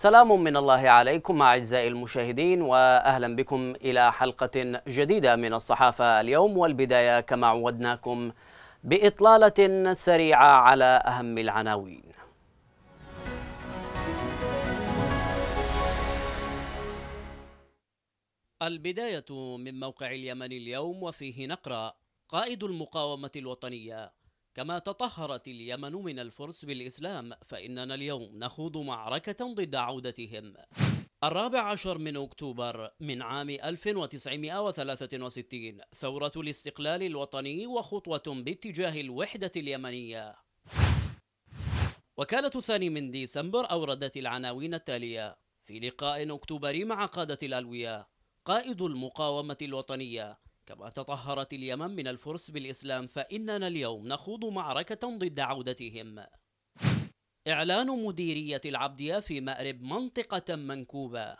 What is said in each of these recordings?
سلام من الله عليكم أعزائي المشاهدين وأهلا بكم إلى حلقة جديدة من الصحافة اليوم والبداية كما عودناكم بإطلالة سريعة على أهم العناوين البداية من موقع اليمن اليوم وفيه نقرأ قائد المقاومة الوطنية كما تطهرت اليمن من الفرس بالإسلام فإننا اليوم نخوض معركة ضد عودتهم الرابع عشر من أكتوبر من عام 1963 ثورة الاستقلال الوطني وخطوة باتجاه الوحدة اليمنية وكالة الثاني من ديسمبر أوردت العناوين التالية في لقاء أكتوبري مع قادة الألوية قائد المقاومة الوطنية كما تطهرت اليمن من الفرس بالإسلام فإننا اليوم نخوض معركة ضد عودتهم إعلان مديرية العبدية في مأرب منطقة منكوبة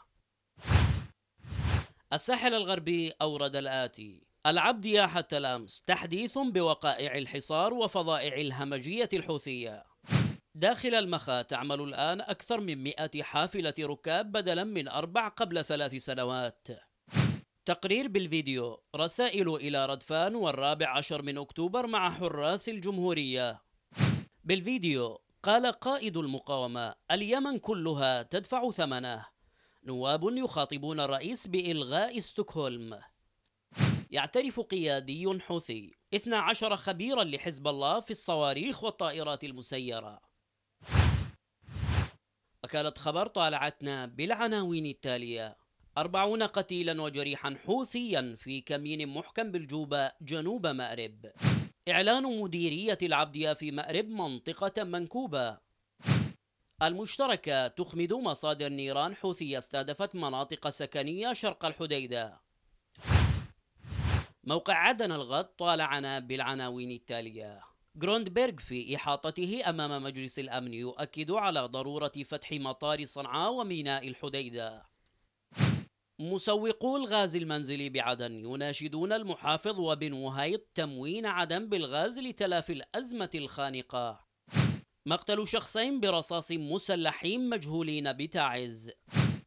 الساحل الغربي أورد الآتي العبدية حتى الأمس تحديث بوقائع الحصار وفضائع الهمجية الحوثية داخل المخا تعمل الآن أكثر من 100 حافلة ركاب بدلا من أربع قبل ثلاث سنوات تقرير بالفيديو رسائل إلى ردفان والرابع عشر من أكتوبر مع حراس الجمهورية بالفيديو قال قائد المقاومة اليمن كلها تدفع ثمنه نواب يخاطبون الرئيس بإلغاء ستوكهولم يعترف قيادي حوثي 12 خبيرا لحزب الله في الصواريخ والطائرات المسيرة وكالة خبر طالعتنا بالعناوين التالية أربعون قتيلا وجريحا حوثيا في كمين محكم بالجوبة جنوب مأرب إعلان مديرية العبدية في مأرب منطقة منكوبة المشتركة تخمد مصادر نيران حوثية استهدفت مناطق سكنية شرق الحديدة موقع عدن الغد طالعنا بالعناوين التالية جروندبرغ في إحاطته أمام مجلس الأمن يؤكد على ضرورة فتح مطار صنعاء وميناء الحديدة مسوقو الغاز المنزلي بعدن يناشدون المحافظ وبن وهيط تموين عدن بالغاز لتلافي الأزمة الخانقة مقتل شخصين برصاص مسلحين مجهولين بتاعز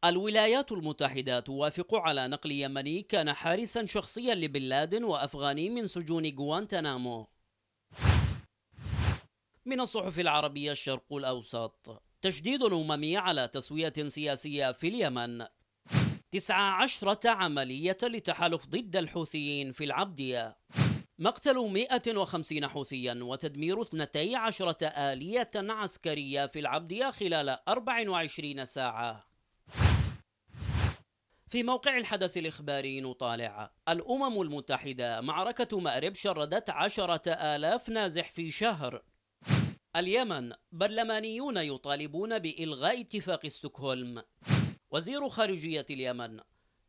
الولايات المتحدة توافق على نقل يمني كان حارسا شخصيا لبن لادن وأفغاني من سجون غوانتنامو من الصحف العربية الشرق الأوسط تشديد أممي على تسوية سياسية في اليمن تسعة عشرة عملية لتحالف ضد الحوثيين في العبدية مقتل 150 حوثيا وتدمير 12 آلية عسكرية في العبدية خلال 24 ساعة في موقع الحدث الإخباري نطالع الأمم المتحدة معركة مأرب شردت عشرة آلاف نازح في شهر اليمن برلمانيون يطالبون بإلغاء اتفاق ستوكهولم وزير خارجية اليمن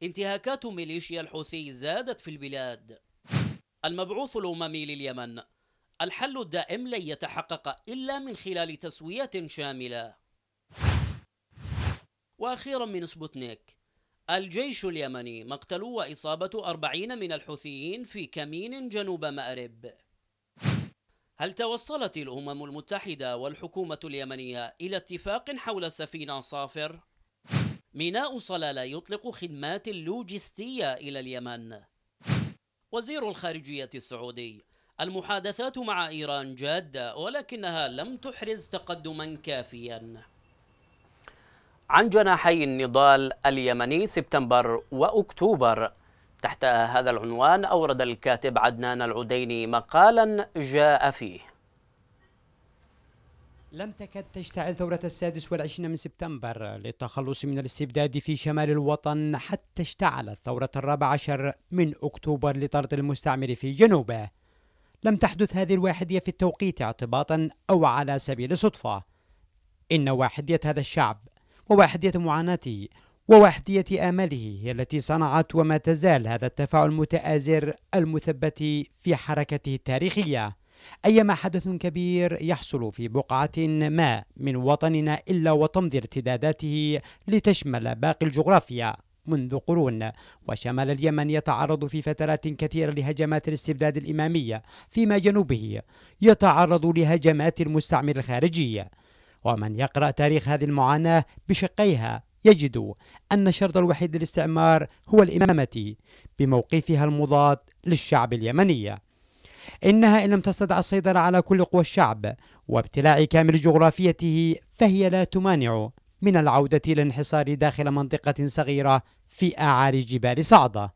انتهاكات ميليشيا الحوثي زادت في البلاد المبعوث الأممي لليمن الحل الدائم لن يتحقق إلا من خلال تسوية شاملة وأخيرا من سبوتنيك الجيش اليمني مقتل وإصابة أربعين من الحوثيين في كمين جنوب مأرب هل توصلت الأمم المتحدة والحكومة اليمنية إلى اتفاق حول سفينة صافر؟ ميناء صلالة يطلق خدمات لوجستية إلى اليمن وزير الخارجية السعودي المحادثات مع إيران جادة ولكنها لم تحرز تقدما كافيا عن جناحي النضال اليمني سبتمبر وأكتوبر تحت هذا العنوان أورد الكاتب عدنان العديني مقالا جاء فيه لم تكد تشتعل ثورة السادس والعشرين من سبتمبر للتخلص من الاستبداد في شمال الوطن حتى اشتعلت ثورة الرابع عشر من أكتوبر لطرد المستعمر في جنوبه لم تحدث هذه الواحدية في التوقيت اعتباطا أو على سبيل الصدفة إن واحدية هذا الشعب وواحدية معاناته ووحدية آماله هي التي صنعت وما تزال هذا التفاعل المتآزر المثبت في حركته التاريخية أيما حدث كبير يحصل في بقعة ما من وطننا إلا وتمضي ارتداداته لتشمل باقي الجغرافيا منذ قرون وشمال اليمن يتعرض في فترات كثيرة لهجمات الاستبداد الإمامية فيما جنوبه يتعرض لهجمات المستعمر الخارجي ومن يقرأ تاريخ هذه المعاناة بشقيها يجد أن الشرط الوحيد للاستعمار هو الإمامة بموقفها المضاد للشعب اليمني إنها إن لم تستطع السيطرة على كل قوى الشعب وابتلاع كامل جغرافيته فهي لا تمانع من العودة إلى الانحصار داخل منطقة صغيرة في أعالي جبال صعدة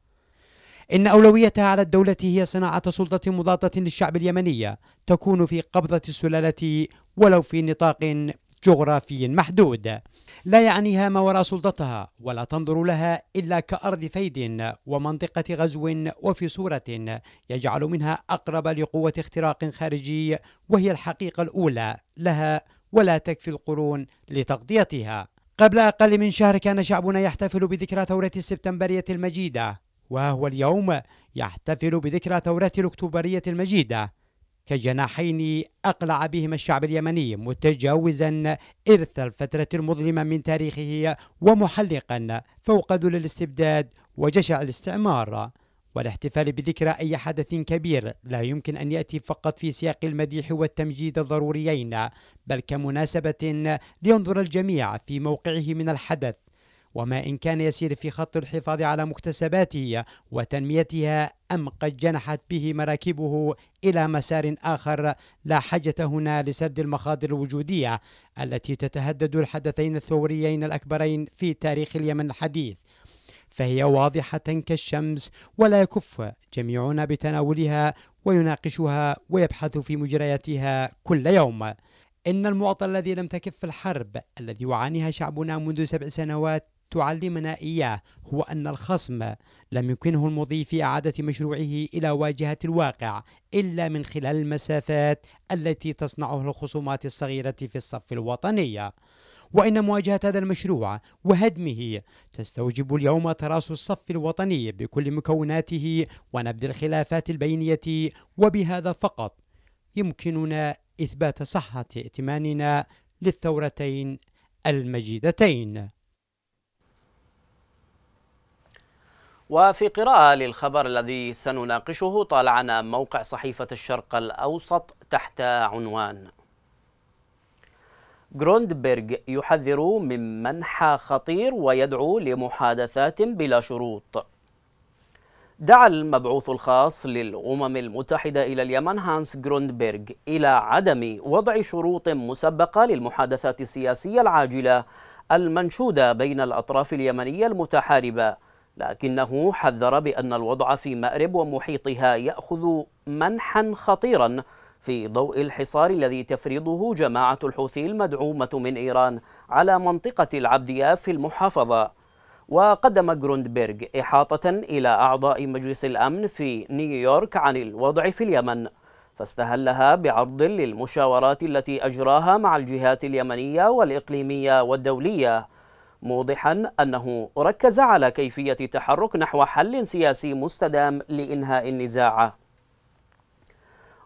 إن أولويتها على الدولة هي صناعة سلطة مضادة للشعب اليمنية تكون في قبضة السلالة ولو في نطاق جغرافي محدود لا يعنيها ما وراء سلطتها ولا تنظر لها إلا كأرض فيد ومنطقة غزو وفي صورة يجعل منها أقرب لقوة اختراق خارجي وهي الحقيقة الأولى لها ولا تكفي القرون لتغطيتها قبل أقل من شهر كان شعبنا يحتفل بذكرى ثورة السبتمبرية المجيدة وهو اليوم يحتفل بذكرى ثورة الأكتوبرية المجيدة كجناحين أقلع بهما الشعب اليمني متجاوزا إرث الفترة المظلمة من تاريخه ومحلقا فوق ذل الاستبداد وجشع الاستعمار والاحتفال بذكرى أي حدث كبير لا يمكن أن يأتي فقط في سياق المديح والتمجيد الضروريين بل كمناسبة لينظر الجميع في موقعه من الحدث وما إن كان يسير في خط الحفاظ على مكتسباته وتنميتها أم قد جنحت به مراكبه إلى مسار آخر لا حاجة هنا لسرد المخاطر الوجودية التي تتهدد الحدثين الثوريين الأكبرين في تاريخ اليمن الحديث فهي واضحة كالشمس ولا يكف جميعنا بتناولها ويناقشها ويبحث في مجرياتها كل يوم إن المعطى الذي لم تكف الحرب الذي يعانيها شعبنا منذ سبع سنوات تعلمنا إياه هو أن الخصم لم يمكنه المضي في إعادة مشروعه إلى واجهة الواقع إلا من خلال المسافات التي تصنعه الخصومات الصغيرة في الصف الوطني وإن مواجهة هذا المشروع وهدمه تستوجب اليوم تراس الصف الوطني بكل مكوناته ونبذ الخلافات البينية وبهذا فقط يمكننا إثبات صحة ائتماننا للثورتين المجيدتين وفي قراءة للخبر الذي سنناقشه طالعنا موقع صحيفة الشرق الأوسط تحت عنوان جروندبرغ يحذر من منحى خطير ويدعو لمحادثات بلا شروط دعا المبعوث الخاص للأمم المتحدة إلى اليمن هانس جروندبرغ إلى عدم وضع شروط مسبقة للمحادثات السياسية العاجلة المنشودة بين الأطراف اليمنية المتحاربة لكنه حذر بأن الوضع في مأرب ومحيطها يأخذ منحا خطيرا في ضوء الحصار الذي تفرضه جماعة الحوثي المدعومة من إيران على منطقة العبدية في المحافظة وقدم جروندبرغ إحاطة إلى أعضاء مجلس الأمن في نيويورك عن الوضع في اليمن فاستهلها بعرض للمشاورات التي أجراها مع الجهات اليمنية والإقليمية والدولية موضحا أنه ركز على كيفية التحرك نحو حل سياسي مستدام لإنهاء النزاع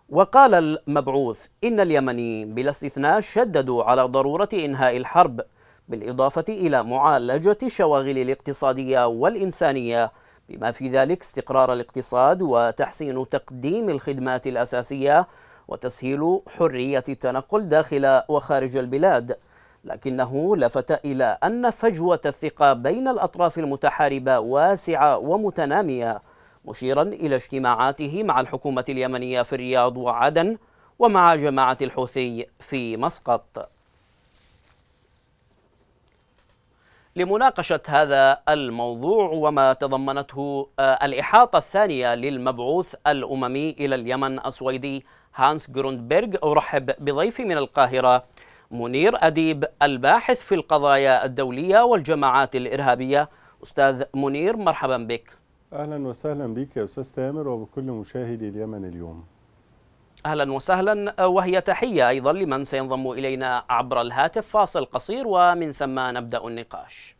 وقال المبعوث إن اليمني بلا استثناء شددوا على ضرورة إنهاء الحرب بالإضافة إلى معالجة الشواغل الاقتصادية والإنسانية بما في ذلك استقرار الاقتصاد وتحسين تقديم الخدمات الأساسية وتسهيل حرية التنقل داخل وخارج البلاد لكنه لفت إلى أن فجوة الثقة بين الأطراف المتحاربة واسعة ومتنامية مشيرا إلى اجتماعاته مع الحكومة اليمنية في الرياض وعدن ومع جماعة الحوثي في مسقط لمناقشة هذا الموضوع وما تضمنته آه، الإحاطة الثانية للمبعوث الأممي إلى اليمن السويدي هانس جروندبرغ أرحب بضيفي من القاهرة منير أديب الباحث في القضايا الدولية والجماعات الإرهابية أستاذ منير مرحبا بك أهلا وسهلا بك يا أستاذ تامر وبكل مشاهدي اليمن اليوم أهلا وسهلا وهي تحية أيضا لمن سينضم إلينا عبر الهاتف فاصل قصير ومن ثم نبدأ النقاش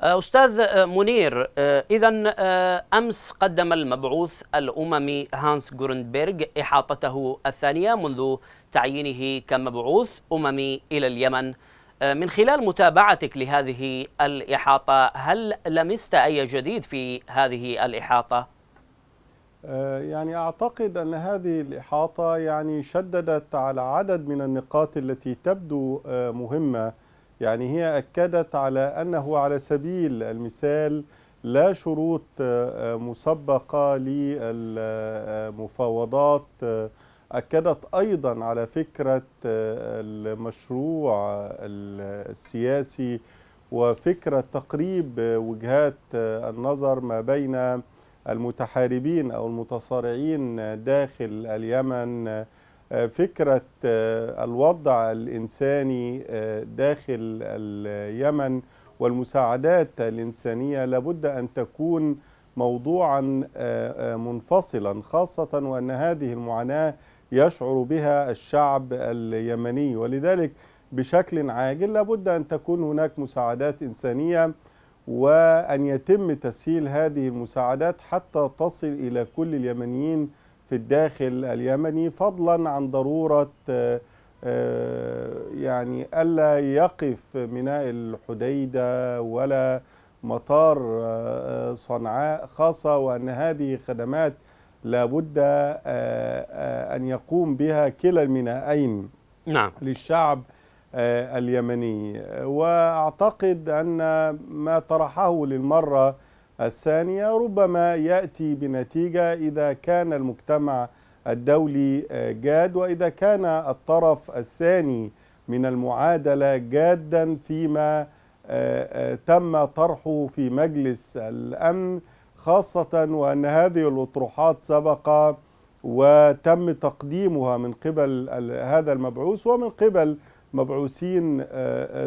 آه، أستاذ آه، منير آه، إذا أمس قدم المبعوث الأممي هانس جورنبرغ إحاطته الثانية منذ تعيينه كمبعوث أممي إلى اليمن من خلال متابعتك لهذه الإحاطة هل لمست أي جديد في هذه الإحاطة؟ يعني أعتقد أن هذه الإحاطة يعني شددت على عدد من النقاط التي تبدو مهمة يعني هي أكدت على أنه على سبيل المثال لا شروط آه، آه، مسبقة للمفاوضات آه، أكدت أيضا على فكرة المشروع السياسي وفكرة تقريب وجهات النظر ما بين المتحاربين أو المتصارعين داخل اليمن آه، فكرة آه، الوضع الإنساني آه، داخل اليمن والمساعدات الإنسانية لابد أن تكون موضوعا منفصلا خاصة وأن هذه المعاناة يشعر بها الشعب اليمني ولذلك بشكل عاجل لابد أن تكون هناك مساعدات إنسانية وأن يتم تسهيل هذه المساعدات حتى تصل إلى كل اليمنيين في الداخل اليمني فضلا عن ضرورة آه، آه، يعني ألا يقف ميناء الحديدة ولا مطار آه، صنعاء خاصة وأن هذه خدمات لابد أن يقوم بها كلا المينائين نعم. للشعب اليمني وأعتقد أن ما طرحه للمرة الثانية ربما يأتي بنتيجة إذا كان المجتمع الدولي آه، جاد وإذا كان الطرف الثاني من المعادلة جادا فيما آه، آه، تم طرحه في مجلس الأمن خاصة وأن هذه الأطروحات سبق وتم تقديمها من قبل هذا المبعوث ومن قبل مبعوثين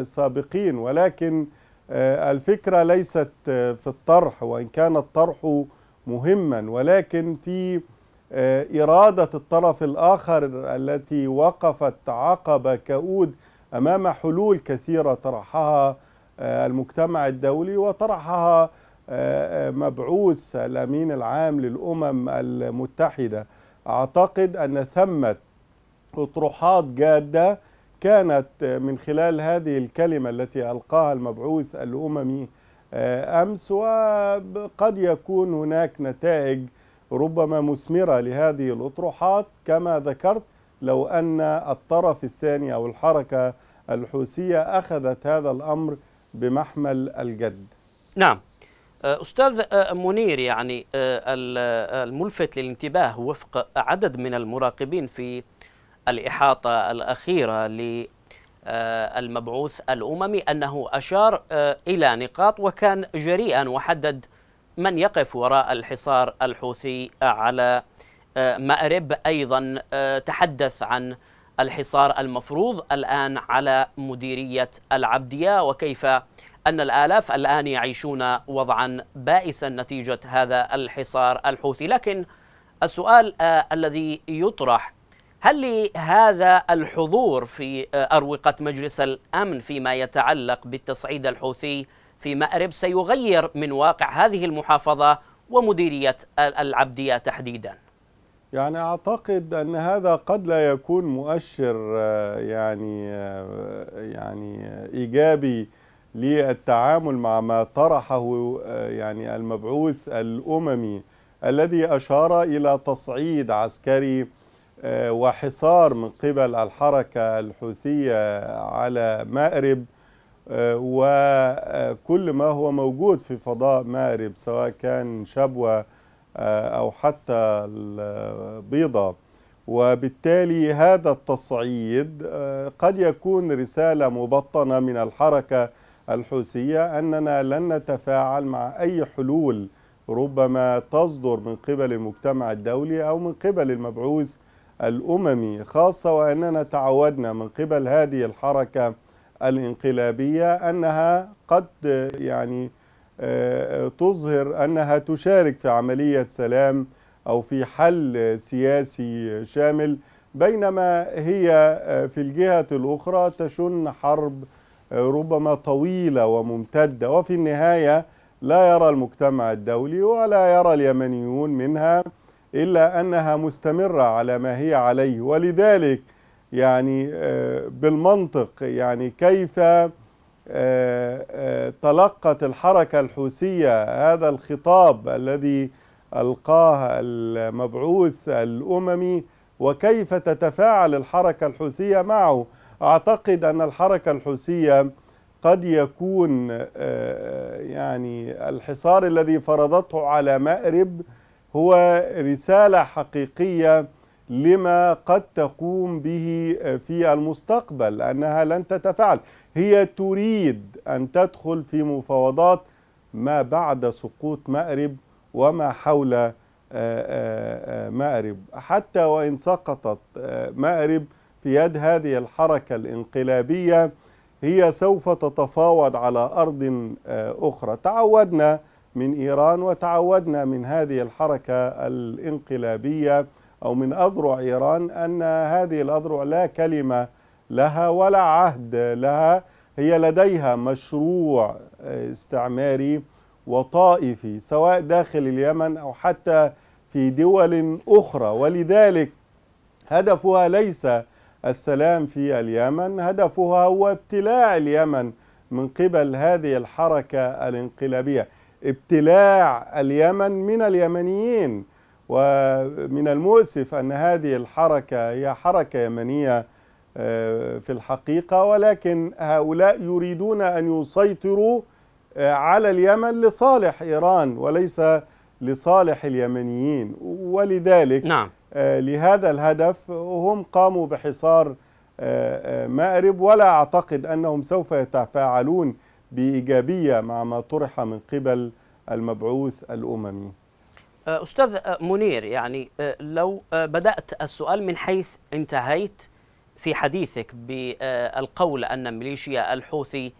سابقين ولكن آه، الفكرة ليست آه، في الطرح وإن كان الطرح مهما ولكن في آه، إرادة الطرف الآخر التي وقفت عقب كؤود أمام حلول كثيرة طرحها المجتمع الدولي وطرحها مبعوث الأمين العام للأمم المتحدة أعتقد أن ثمة أطروحات جادة كانت من خلال هذه الكلمة التي ألقاها المبعوث الأممي آه، أمس وقد يكون هناك نتائج ربما مثمرة لهذه الأطروحات كما ذكرت لو أن الطرف الثاني أو الحركة الحوثية أخذت هذا الأمر بمحمل الجد نعم آه، أستاذ آه، منير يعني الملفت للانتباه وفق عدد من المراقبين في الإحاطة الأخيرة للمبعوث آه، الأممي أنه أشار آه، إلى نقاط وكان جريئا وحدد من يقف وراء الحصار الحوثي على آه، مأرب أيضا تحدث عن الحصار المفروض الآن على مديرية العبدية وكيف أن الآلاف الآن يعيشون وضعا بائسا نتيجة هذا الحصار الحوثي لكن السؤال الذي يطرح هل لهذا الحضور في آه، أروقة مجلس الأمن فيما يتعلق بالتصعيد الحوثي في مأرب سيغير من واقع هذه المحافظة ومديرية العبدية تحديدا يعني أعتقد أن هذا قد لا يكون مؤشر آه، يعني آه، يعني إيجابي للتعامل مع ما طرحه يعني المبعوث الأممي الذي أشار إلى تصعيد عسكري آه، وحصار من قبل الحركة الحوثية على مأرب آه، وكل ما هو موجود في فضاء مأرب سواء كان شبوة آه، أو حتى البيضة وبالتالي هذا التصعيد قد يكون رسالة مبطنة من الحركة الحوثية أننا لن نتفاعل مع أي حلول ربما تصدر من قبل المجتمع الدولي أو من قبل المبعوث الأممي خاصة وأننا تعودنا من قبل هذه الحركة الانقلابية أنها قد يعني آه، تظهر أنها تشارك في عملية سلام أو في حل سياسي شامل بينما هي آه، في الجهة الأخرى تشن حرب آه، ربما طويلة وممتدة وفي النهاية لا يرى المجتمع الدولي ولا يرى اليمنيون منها إلا أنها مستمرة على ما هي عليه ولذلك يعني آه، بالمنطق يعني كيف آه، آه، تلقت الحركة الحوثية هذا الخطاب الذي ألقاه المبعوث الأممي وكيف تتفاعل الحركة الحوثية معه أعتقد أن الحركة الحوثية قد يكون يعني الحصار الذي فرضته على مأرب هو رسالة حقيقية لما قد تقوم به في المستقبل لأنها لن تتفعل هي تريد أن تدخل في مفاوضات ما بعد سقوط مأرب وما حول آه، آه، آه، مأرب حتى وإن سقطت مأرب في يد هذه الحركة الانقلابية هي سوف تتفاوض على أرض أخرى تعودنا من إيران وتعودنا من هذه الحركة الانقلابية أو من أذرع إيران أن هذه الأذرع لا كلمة لها ولا عهد لها هي لديها مشروع آه، استعماري وطائفي سواء داخل اليمن أو حتى في دول أخرى ولذلك هدفها ليس السلام في اليمن هدفها هو ابتلاع اليمن من قبل هذه الحركة الانقلابية ابتلاع اليمن من اليمنيين ومن المؤسف أن هذه الحركة هي حركة يمنية آه، في الحقيقة ولكن هؤلاء يريدون أن يسيطروا آه، على اليمن لصالح إيران وليس لصالح اليمنيين ولذلك نعم. آه، لهذا الهدف هم قاموا بحصار مأرب ولا أعتقد أنهم سوف يتفاعلون بايجابيه مع ما طرح من قبل المبعوث الاممي. آه، استاذ آه، منير يعني آه، لو بدات السؤال من حيث انتهيت في حديثك بالقول ان ميليشيا الحوثي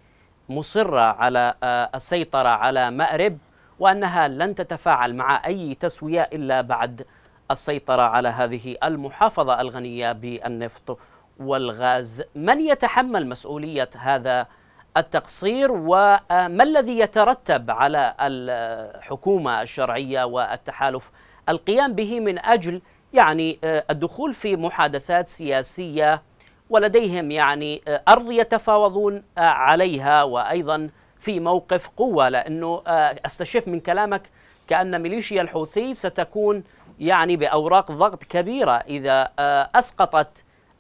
مصره على السيطره على مأرب وانها لن تتفاعل مع اي تسويه الا بعد السيطره على هذه المحافظه الغنيه بالنفط والغاز، من يتحمل مسؤوليه هذا التقصير وما آه، الذي يترتب على الحكومة الشرعية والتحالف القيام به من أجل يعني آه، الدخول في محادثات سياسية ولديهم يعني آه، أرض يتفاوضون عليها وأيضا في موقف قوة لأنه أستشف من كلامك كأن ميليشيا الحوثي ستكون يعني بأوراق ضغط كبيرة إذا أسقطت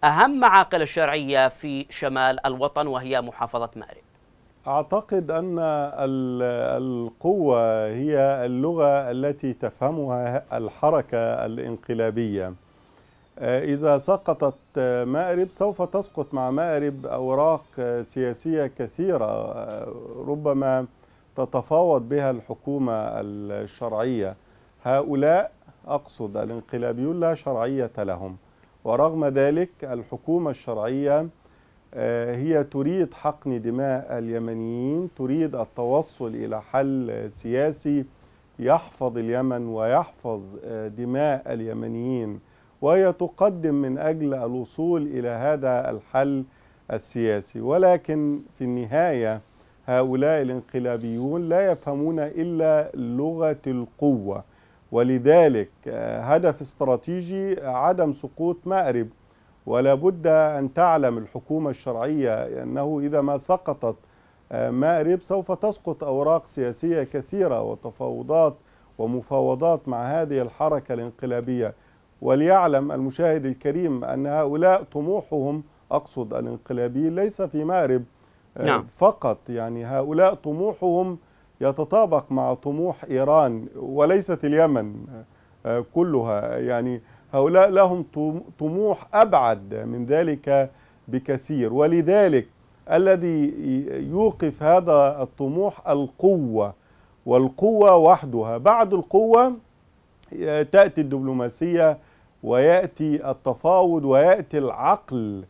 أهم معاقل الشرعية في شمال الوطن وهي محافظة مأرب أعتقد أن القوة هي اللغة التي تفهمها الحركة الانقلابية آه، إذا سقطت مأرب سوف تسقط مع مأرب أوراق سياسية كثيرة آه، ربما تتفاوض بها الحكومة الشرعية هؤلاء أقصد الانقلابيون لا شرعية لهم ورغم ذلك الحكومة الشرعية آه، هي تريد حقن دماء اليمنيين تريد التوصل إلى حل سياسي يحفظ اليمن ويحفظ آه، دماء اليمنيين وهي تقدم من أجل الوصول إلى هذا الحل السياسي ولكن في النهاية هؤلاء الانقلابيون لا يفهمون إلا لغة القوة ولذلك آه، هدف استراتيجي عدم سقوط مأرب ولا بد أن تعلم الحكومة الشرعية أنه إذا ما سقطت آه، مأرب سوف تسقط أوراق سياسية كثيرة وتفاوضات ومفاوضات مع هذه الحركة الانقلابية وليعلم المشاهد الكريم أن هؤلاء طموحهم أقصد الانقلابيين ليس في مأرب آه، نعم. فقط يعني هؤلاء طموحهم يتطابق مع طموح إيران وليست اليمن آه، كلها يعني هؤلاء لهم طموح أبعد من ذلك بكثير ولذلك الذي يوقف هذا الطموح القوة والقوة وحدها بعد القوة آه، تأتي الدبلوماسية ويأتي التفاوض ويأتي العقل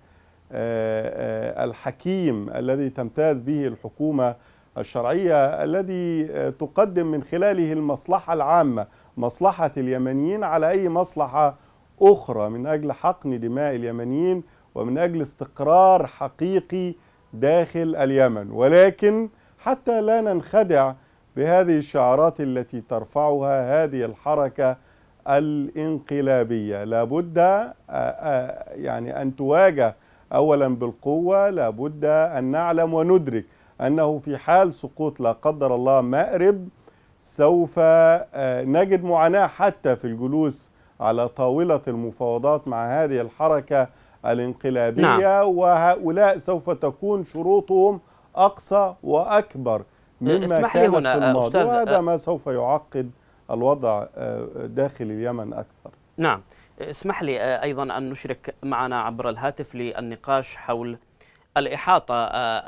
آه، الحكيم الذي تمتاز به الحكومة الشرعية الذي تقدم من خلاله المصلحة العامة مصلحة اليمنيين على أي مصلحة أخرى من أجل حقن دماء اليمنيين ومن أجل استقرار حقيقي داخل اليمن ولكن حتى لا ننخدع بهذه الشعارات التي ترفعها هذه الحركة الانقلابية لابد آه، آه، يعني أن تواجه أولا بالقوة لابد أن نعلم وندرك أنه في حال سقوط لا قدر الله مأرب سوف آه، نجد معاناة حتى في الجلوس على طاولة المفاوضات مع هذه الحركة الانقلابية نعم. وهؤلاء سوف تكون شروطهم أقصى وأكبر آه، مما كانت هنا في آه، الماضي أستاذ وهذا ما سوف يعقد الوضع داخل اليمن أكثر نعم اسمح لي أيضا أن نشرك معنا عبر الهاتف للنقاش حول الإحاطة آه،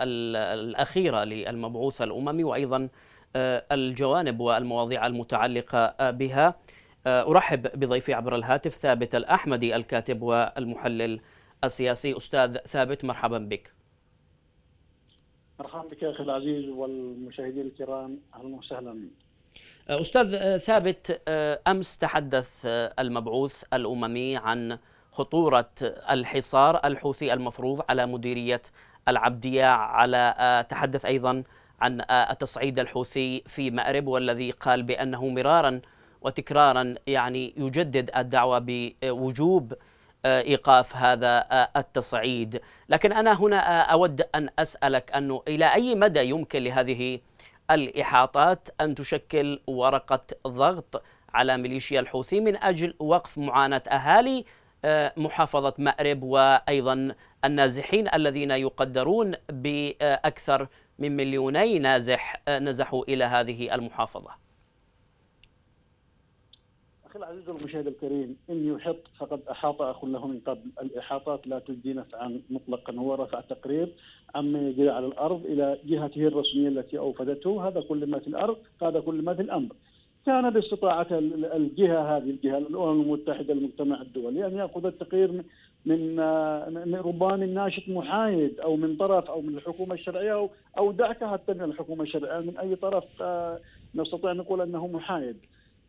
الأخيرة للمبعوث الأممي وأيضا آه، الجوانب والمواضيع المتعلقة آه، بها أرحب بضيفي عبر الهاتف ثابت الأحمدي الكاتب والمحلل السياسي أستاذ ثابت مرحبا بك مرحبا بك أخي العزيز والمشاهدين الكرام أهلا وسهلا أستاذ ثابت أمس تحدث المبعوث الأممي عن خطورة الحصار الحوثي المفروض على مديرية العبدية على آه، تحدث أيضا عن آه، التصعيد الحوثي في مأرب والذي قال بأنه مرارا وتكرارا يعني يجدد الدعوة بوجوب آه، ايقاف هذا التصعيد، لكن انا هنا اود ان اسالك انه الى اي مدى يمكن لهذه الاحاطات ان تشكل ورقه ضغط على ميليشيا الحوثي من اجل وقف معاناه اهالي محافظة مأرب وأيضا النازحين الذين يقدرون بأكثر من مليوني نازح نزحوا إلى هذه المحافظة أخي العزيز المشاهد الكريم إن يحط فقد أحاط أخ له من قبل الإحاطات لا تجدي نفعا مطلقا هو رفع تقرير عما يجري على الأرض إلى جهته الرسمية التي أوفدته هذا كل ما في الأرض هذا كل ما في الأمر كان باستطاعة الجهة هذه الجهة الأمم المتحدة المجتمع الدولي أن يأخذ التقرير من من ربما آه، من ناشط محايد أو من طرف أو من الحكومة الشرعية أو دعك حتى من الحكومة الشرعية من أي طرف آه، نستطيع أن نقول أنه محايد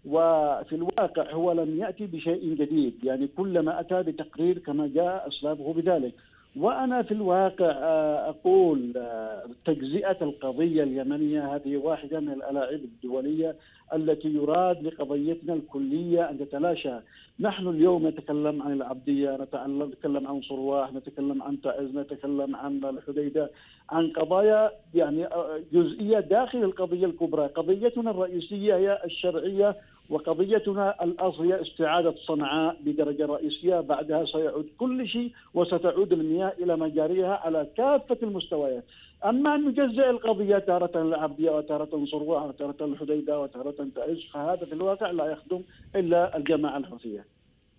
وفي الواقع هو لم يأتي بشيء جديد يعني كلما أتى بتقرير كما جاء أسلافه بذلك وانا في الواقع آه، اقول آه، تجزئه القضيه اليمنيه هذه واحده من الالاعيب الدوليه التي يراد لقضيتنا الكليه ان تتلاشى، نحن اليوم نتكلم عن العبديه، نتكلم عن صرواح، نتكلم عن تعز، نتكلم عن الحديده، عن قضايا يعني آه، جزئيه داخل القضيه الكبرى، قضيتنا الرئيسيه هي الشرعيه وقضيتنا الاصل هي استعادة صنعاء بدرجة رئيسية بعدها سيعود كل شيء وستعود المياه إلى مجاريها على كافة المستويات أما أن نجزئ القضية تارة العبدية وتارة صروع وتارة الحديدة وتارة تعز فهذا في الواقع لا يخدم إلا الجماعة الحوثية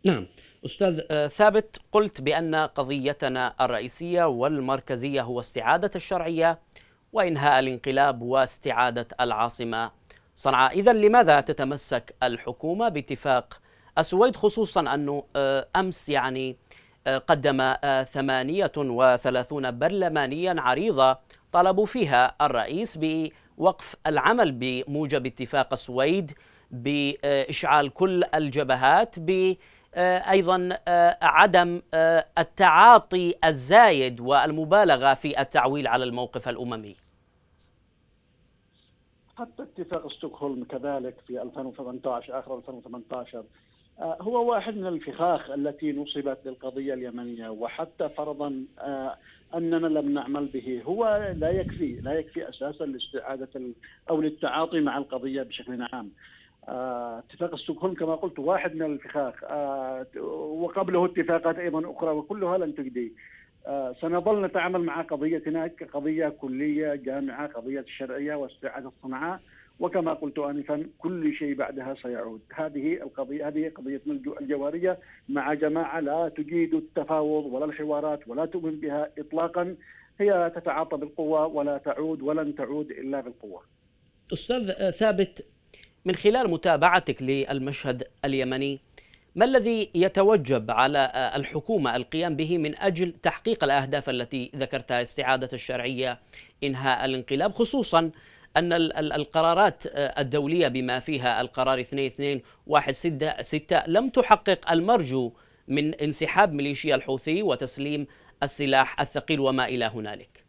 نعم أستاذ آه، ثابت قلت بأن قضيتنا الرئيسية والمركزية هو استعادة الشرعية وإنهاء الانقلاب واستعادة العاصمة صنعاء إذا لماذا تتمسك الحكومة باتفاق السويد خصوصا أنه آه، أمس يعني آه، قدم 38 آه، برلمانيا عريضة طلبوا فيها الرئيس بوقف العمل بموجب اتفاق السويد بإشعال كل الجبهات ب ايضا عدم التعاطي الزايد والمبالغه في التعويل على الموقف الاممي حتى اتفاق ستوكهولم كذلك في 2018 اخر 2018 آه، هو واحد من الفخاخ التي نصبت للقضيه اليمنيه وحتى فرضا آه، اننا لم نعمل به هو لا يكفي لا يكفي اساسا لاستعاده او للتعاطي مع القضيه بشكل عام. آه، اتفاق ستوكهولم كما قلت واحد من الفخاخ وقبله اتفاقات ايضا اخرى وكلها لن تجدي آه، سنظل نتعامل مع قضيتنا كقضية كلية جامعة قضية الشرعية واستعادة صنعاء وكما قلت آنفا كل شيء بعدها سيعود هذه القضية هذه قضيتنا الجوهرية مع جماعة لا تجيد التفاوض ولا الحوارات ولا تؤمن بها إطلاقا هي تتعاطى بالقوة ولا تعود ولن تعود إلا بالقوة أستاذ آه، ثابت من خلال متابعتك للمشهد اليمني ما الذي يتوجب على آه، الحكومة القيام به من أجل تحقيق الأهداف التي ذكرتها استعادة الشرعية إنهاء الانقلاب خصوصا أن القرارات آه، الدولية بما فيها القرار 2216 لم تحقق المرجو من انسحاب ميليشيا الحوثي وتسليم السلاح الثقيل وما إلى هنالك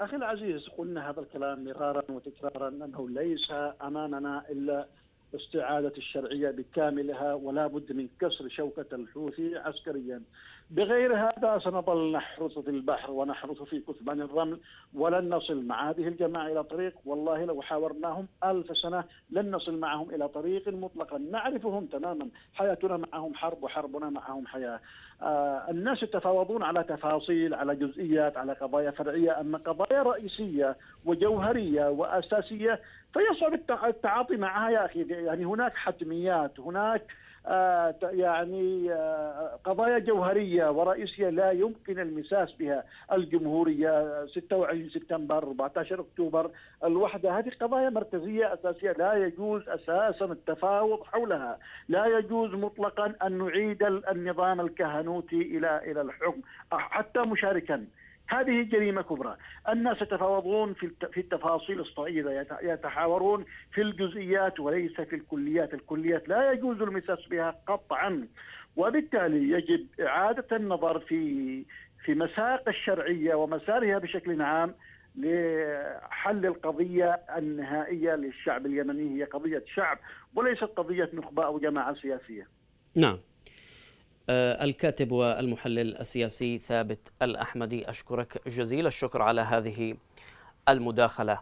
أخي العزيز قلنا هذا الكلام مرارا وتكرارا أنه ليس أمامنا إلا استعادة الشرعية بكاملها ولا بد من كسر شوكة الحوثي عسكريا بغير هذا سنظل نحرث في البحر ونحرث في كثبان الرمل ولن نصل مع هذه الجماعة إلى طريق والله لو حاورناهم ألف سنة لن نصل معهم إلى طريق مطلقا نعرفهم تماما حياتنا معهم حرب وحربنا معهم حياة آه الناس يتفاوضون على تفاصيل على جزئيات على قضايا فرعية أما قضايا رئيسية وجوهرية وأساسية فيصعب التعاطي معها يا اخي يعني هناك حتميات هناك آه يعني آه قضايا جوهرية ورئيسية لا يمكن المساس بها الجمهورية 26 سبتمبر 14 أكتوبر الوحدة هذه قضايا مركزية أساسية لا يجوز أساسا التفاوض حولها لا يجوز مطلقا أن نعيد النظام الكهنوتي إلى إلى الحكم حتى مشاركا هذه جريمه كبرى، الناس يتفاوضون في في التفاصيل الصعيبه، يتحاورون في الجزئيات وليس في الكليات، الكليات لا يجوز المساس بها قطعا، وبالتالي يجب اعاده النظر في في مساق الشرعيه ومسارها بشكل عام لحل القضية النهائية للشعب اليمني هي قضية شعب وليست قضية نخبة أو جماعة سياسية نعم آه، الكاتب والمحلل السياسي ثابت الأحمدي أشكرك جزيل الشكر على هذه المداخلة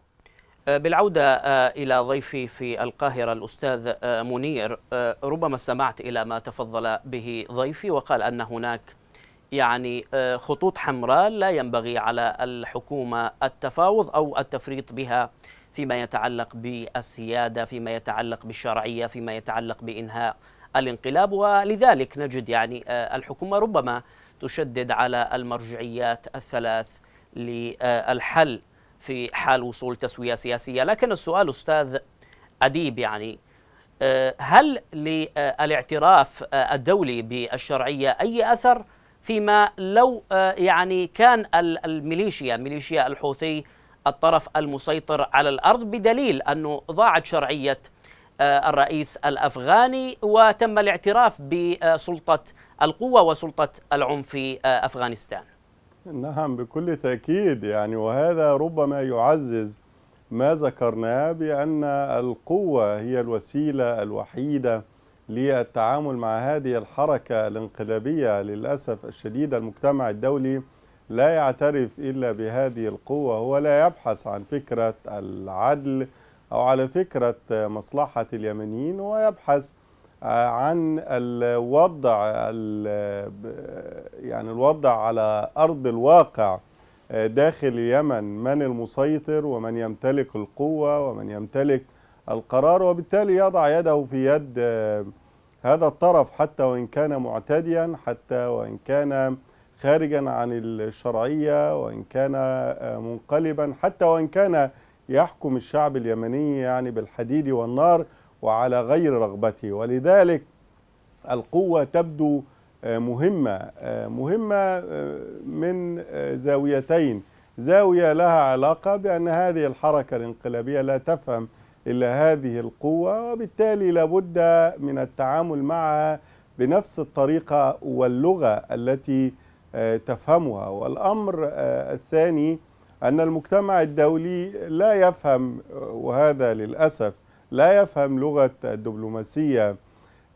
آه، بالعودة آه، إلى ضيفي في القاهرة الأستاذ منير ربما استمعت إلى ما تفضل به ضيفي وقال أن هناك يعني خطوط حمراء لا ينبغي على الحكومة التفاوض أو التفريط بها فيما يتعلق بالسيادة فيما يتعلق بالشرعية فيما يتعلق بإنهاء الانقلاب ولذلك نجد يعني آه، الحكومة ربما تشدد على المرجعيات الثلاث للحل في حال وصول تسوية سياسية لكن السؤال أستاذ أديب يعني آه، هل للاعتراف آه، الدولي بالشرعية أي أثر فيما لو يعني كان الميليشيا ميليشيا الحوثي الطرف المسيطر على الأرض بدليل أنه ضاعت شرعية آه، الرئيس الافغاني وتم الاعتراف بسلطه القوه وسلطه العنف في آه، افغانستان. نعم بكل تاكيد يعني وهذا ربما يعزز ما ذكرناه بان القوه هي الوسيله الوحيده للتعامل مع هذه الحركه الانقلابيه للاسف الشديد المجتمع الدولي لا يعترف الا بهذه القوه ولا يبحث عن فكره العدل أو على فكرة مصلحة اليمنيين ويبحث آه، عن الوضع آه، يعني الوضع على أرض الواقع آه، داخل اليمن من المسيطر ومن يمتلك القوة ومن يمتلك القرار وبالتالي يضع يده في يد هذا الطرف حتى وإن كان معتديا حتى وإن كان خارجا عن الشرعية وإن كان منقلبا حتى وإن كان يحكم الشعب اليمني يعني بالحديد والنار وعلى غير رغبته ولذلك القوة تبدو آه، مهمة آه، مهمة آه، من زاويتين زاوية لها علاقة بأن هذه الحركة الانقلابية لا تفهم إلا هذه القوة وبالتالي لابد من التعامل معها بنفس الطريقة واللغة التي تفهمها والأمر الثاني أن المجتمع الدولي لا يفهم وهذا للأسف لا يفهم لغة الدبلوماسية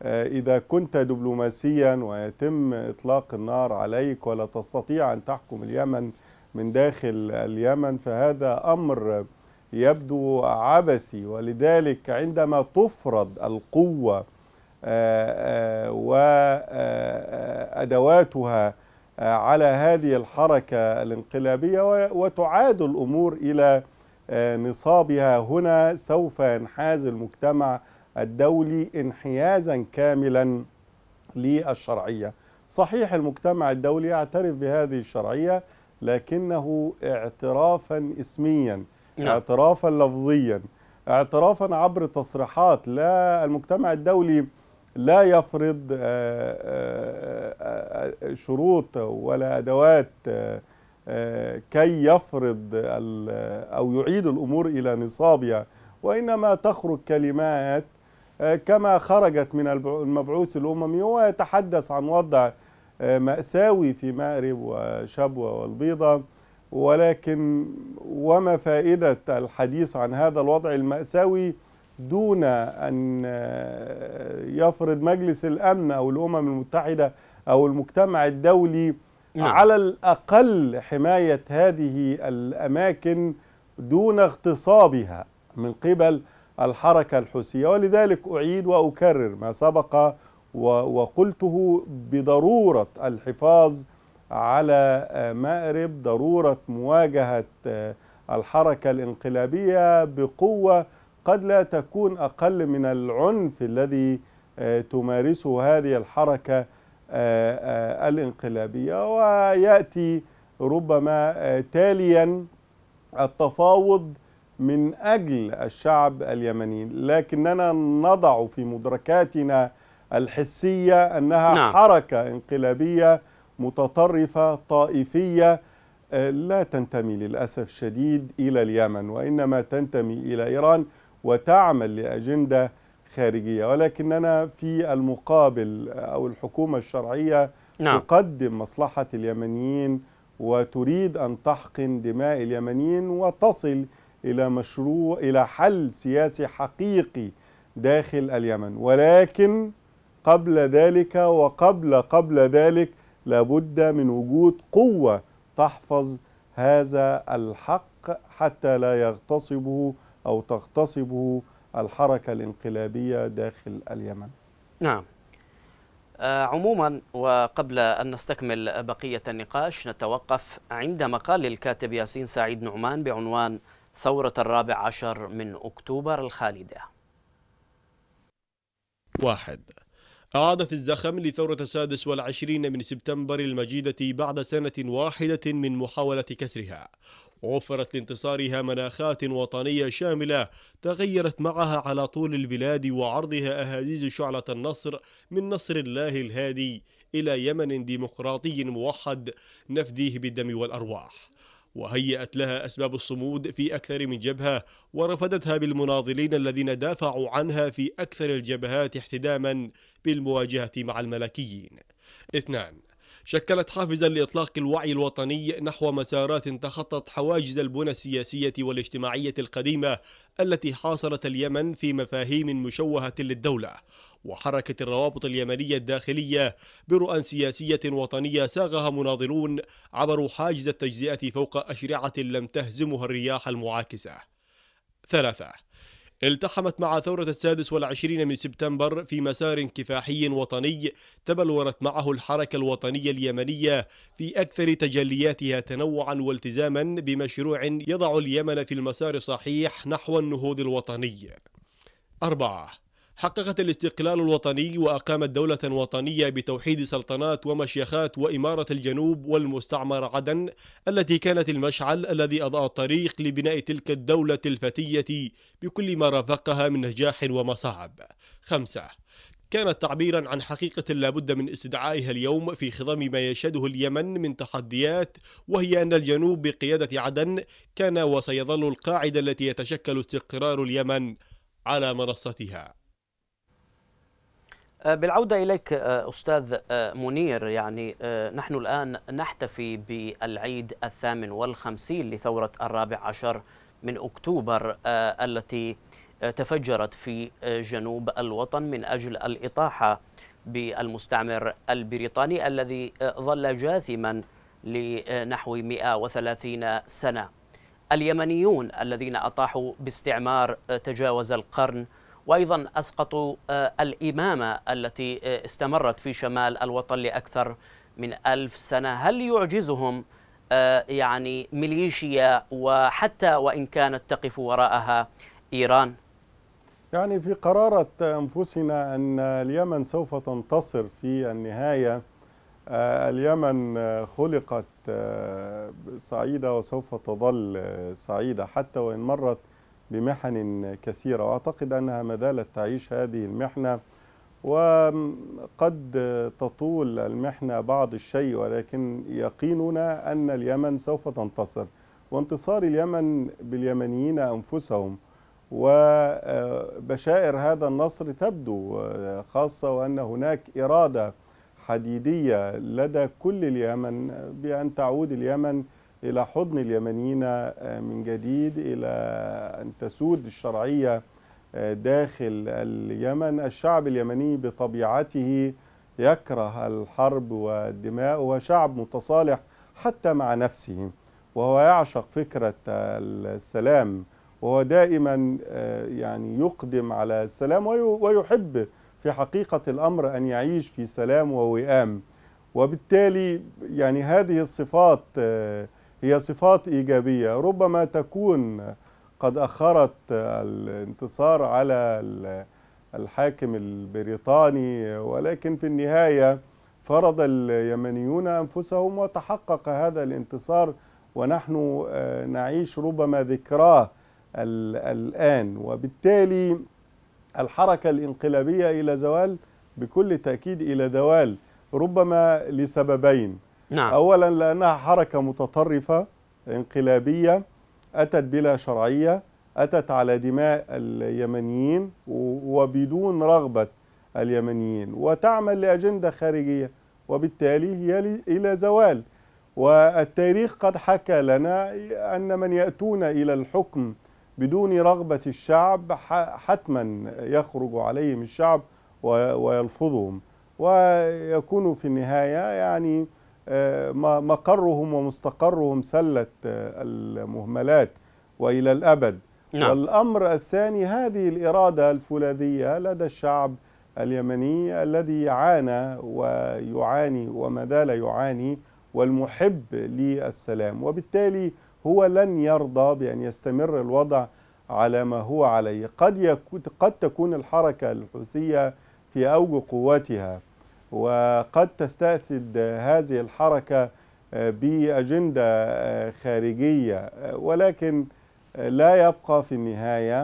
آه، إذا كنت دبلوماسيا ويتم إطلاق النار عليك ولا تستطيع أن تحكم اليمن من داخل اليمن فهذا أمر يبدو عبثي ولذلك عندما تفرض القوة آه، آه، وأدواتها آه، على هذه الحركة الانقلابية وتعاد الأمور إلى آه، نصابها هنا سوف ينحاز المجتمع الدولي انحيازا كاملا للشرعية صحيح المجتمع الدولي يعترف بهذه الشرعية لكنه اعترافا اسميا نعم. اعترافا لفظيا اعترافا عبر تصريحات لا المجتمع الدولي لا يفرض آه، آه، آه، شروط ولا أدوات كي يفرض أو يعيد الأمور إلى نصابها وإنما تخرج كلمات كما خرجت من المبعوث الأممي هو يتحدث عن وضع مأساوي في مأرب وشبوة والبيضة ولكن وما فائدة الحديث عن هذا الوضع المأساوي دون أن آه، يفرض مجلس الأمن أو الأمم المتحدة أو المجتمع الدولي نعم. على الأقل حماية هذه الأماكن دون اغتصابها من قبل الحركة الحوثية ولذلك أعيد وأكرر ما سبق وقلته بضرورة الحفاظ على آه، مأرب ضرورة مواجهة آه، الحركة الانقلابية بقوة قد لا تكون أقل من العنف الذي آه، تمارسه هذه الحركة آه، آه، الانقلابية ويأتي ربما تاليا التفاوض من أجل الشعب اليمني لكننا نضع في مدركاتنا الحسية أنها نعم. حركة انقلابية متطرفة طائفية لا تنتمي للأسف الشديد إلى اليمن وإنما تنتمي إلى إيران وتعمل لأجندة خارجية ولكننا في المقابل أو الحكومة الشرعية نعم. تقدم مصلحة اليمنيين وتريد أن تحقن دماء اليمنيين وتصل إلى مشروع إلى حل سياسي حقيقي داخل اليمن ولكن قبل ذلك وقبل قبل ذلك لابد من وجود قوة تحفظ هذا الحق حتى لا يغتصبه أو تغتصبه الحركة الانقلابية داخل اليمن نعم آه، عموما وقبل أن نستكمل بقية النقاش نتوقف عند مقال الكاتب ياسين سعيد نعمان بعنوان ثورة الرابع عشر من أكتوبر الخالدة واحد أعادت الزخم لثورة السادس والعشرين من سبتمبر المجيدة بعد سنة واحدة من محاولة كسرها وفرت لانتصارها مناخات وطنية شاملة تغيرت معها على طول البلاد وعرضها أهازيز شعلة النصر من نصر الله الهادي إلى يمن ديمقراطي موحد نفديه بالدم والأرواح وهيأت لها أسباب الصمود في أكثر من جبهة ورفضتها بالمناضلين الذين دافعوا عنها في أكثر الجبهات احتداما بالمواجهة مع الملكيين اثنان شكلت حافزا لإطلاق الوعي الوطني نحو مسارات تخطت حواجز البنى السياسية والاجتماعية القديمة التي حاصرت اليمن في مفاهيم مشوهة للدولة وحركة الروابط اليمنية الداخلية برؤى سياسية وطنية ساغها مناظرون عبروا حاجز التجزئة فوق أشرعة لم تهزمها الرياح المعاكسة ثلاثة التحمت مع ثورة السادس والعشرين من سبتمبر في مسار كفاحي وطني تبلورت معه الحركة الوطنية اليمنية في أكثر تجلياتها تنوعا والتزاما بمشروع يضع اليمن في المسار الصحيح نحو النهوض الوطني أربعة حققت الاستقلال الوطني وأقامت دولة وطنية بتوحيد سلطنات ومشيخات وإمارة الجنوب والمستعمرة عدن التي كانت المشعل الذي أضاء الطريق لبناء تلك الدولة الفتية بكل ما رافقها من نجاح ومصاعب خمسة كانت تعبيرا عن حقيقة لابد من استدعائها اليوم في خضم ما يشهده اليمن من تحديات وهي أن الجنوب بقيادة عدن كان وسيظل القاعدة التي يتشكل استقرار اليمن على منصتها آه، بالعودة إليك آه، أستاذ آه، منير يعني نحن الآن نحتفي بالعيد الثامن والخمسين لثورة الرابع عشر من أكتوبر التي تفجرت في جنوب الوطن من أجل الإطاحة بالمستعمر البريطاني الذي ظل جاثما لنحو 130 سنة اليمنيون الذين أطاحوا باستعمار تجاوز القرن وأيضا أسقطوا آه، الإمامة التي آه، استمرت في شمال الوطن لأكثر من ألف سنة هل يعجزهم آه، يعني ميليشيا وحتى وإن كانت تقف وراءها إيران؟ يعني في قرارة أنفسنا أن اليمن سوف تنتصر في النهاية اليمن خلقت سعيدة وسوف تظل سعيدة حتى وإن مرت بمحن كثيرة وأعتقد أنها ما زالت تعيش هذه المحنة وقد تطول المحنة بعض الشيء ولكن يقيننا أن اليمن سوف تنتصر وانتصار اليمن باليمنيين أنفسهم وبشائر هذا النصر تبدو خاصة وأن هناك إرادة حديدية لدى كل اليمن بأن تعود اليمن إلى حضن اليمنيين آه، من جديد إلى أن تسود الشرعية آه، داخل اليمن الشعب اليمني بطبيعته يكره الحرب والدماء وشعب شعب متصالح حتى مع نفسه وهو يعشق فكرة السلام وهو دائما آه، يعني يقدم على السلام ويحب في حقيقة الأمر أن يعيش في سلام ووئام وبالتالي يعني هذه الصفات هي صفات إيجابية ربما تكون قد أخرت الانتصار على الحاكم البريطاني ولكن في النهاية فرض اليمنيون أنفسهم وتحقق هذا الانتصار ونحن آه، نعيش ربما ذكراه الآن وبالتالي الحركة الانقلابية إلى زوال بكل تأكيد إلى زوال ربما لسببين نعم. أولا لأنها حركة متطرفة انقلابية أتت بلا شرعية أتت على دماء اليمنيين وبدون رغبة اليمنيين وتعمل لأجندة خارجية وبالتالي هي إلى زوال والتاريخ قد حكى لنا أن من يأتون إلى الحكم بدون رغبة الشعب حتما يخرج عليهم الشعب ويلفظهم ويكون في النهاية يعني آه، مقرهم ومستقرهم سلة آه، المهملات وإلى الأبد نعم. والأمر الثاني هذه الإرادة الفولاذية لدى الشعب اليمني الذي عانى ويعاني وما زال يعاني والمحب للسلام وبالتالي هو لن يرضى بأن يستمر الوضع على ما هو عليه قد, قد تكون الحركة الحوثية في أوج قوتها وقد تستأثد هذه الحركة آه، بأجندة آه، خارجية آه، ولكن لا يبقى في النهاية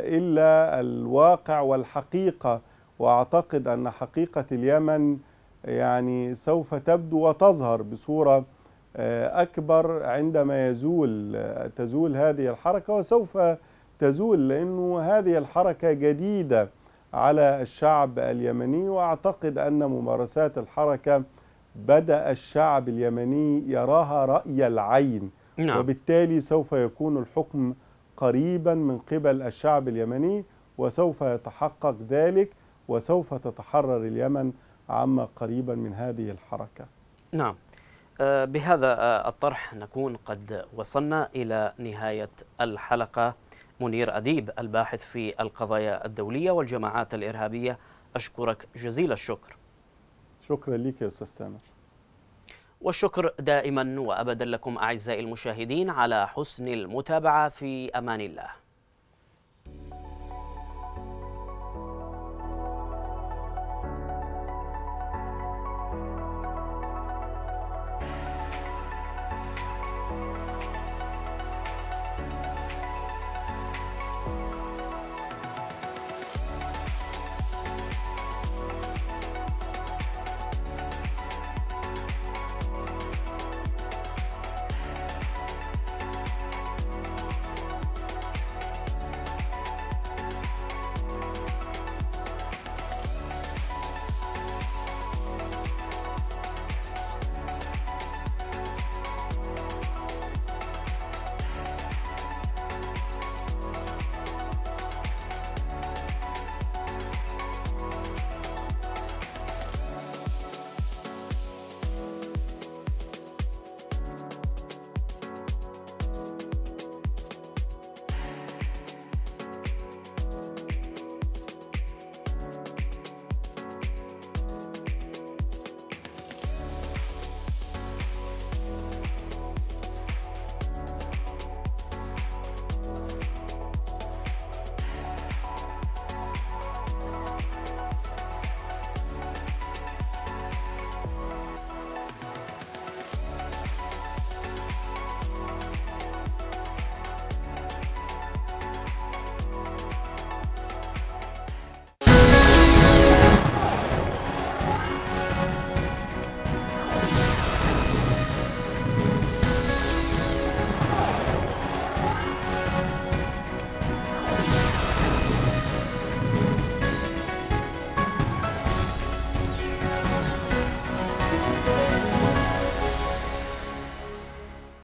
إلا الواقع والحقيقة وأعتقد أن حقيقة اليمن يعني سوف تبدو وتظهر بصورة أكبر عندما يزول تزول هذه الحركة وسوف تزول لأنه هذه الحركة جديدة على الشعب اليمني واعتقد ان ممارسات الحركه بدا الشعب اليمني يراها راي العين نعم. وبالتالي سوف يكون الحكم قريبا من قبل الشعب اليمني وسوف يتحقق ذلك وسوف تتحرر اليمن عما قريبا من هذه الحركه. نعم. آه، بهذا آه، الطرح نكون قد وصلنا الى نهايه الحلقه منير أديب الباحث في القضايا الدولية والجماعات الإرهابية أشكرك جزيل الشكر شكرا لك يا أستاذ تامر والشكر دائما وأبدا لكم أعزائي المشاهدين على حسن المتابعة في أمان الله